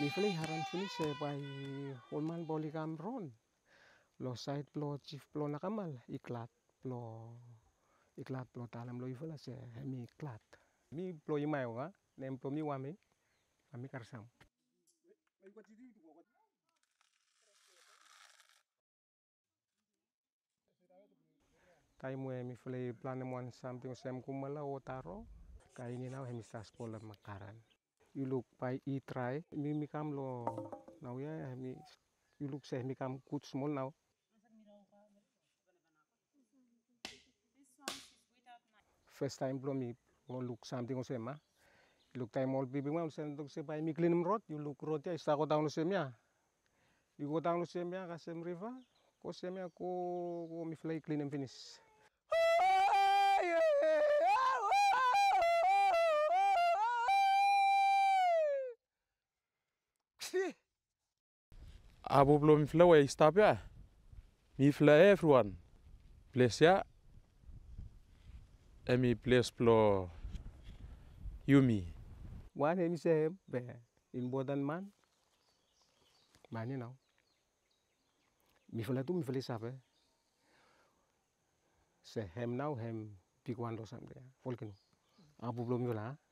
mi haran mifalei se pai holman boli ron lo sait plo chief plo nakamal iklat plo iklat plo talam lo ifala se hemi iklat mi plo imayoga nem plo mi wami ami karsam kai mu hemi falei samping sem kumala taro kai ni nau hemi saspola makaran you look by e try mi mi kam lo now ya, ya mi you look say mi kam good small now first time blow me won look something on sema look time all bibi ma sen dok se by mi clean road you look road ya sta ko down ya, you go down ya ka sem river ko semia ya, ko ko mi fly clean and finish Tfy! A Pueblo Miflau e eh, Istapia. Mifla eh, everyone. Place ya. Emi place plo Yumi. Wan emi se be in bodan man. Mani now. Mifla tu mifla sape. Say him now hem pikuan lo sampe. Volkenu. A Pueblo Miflau.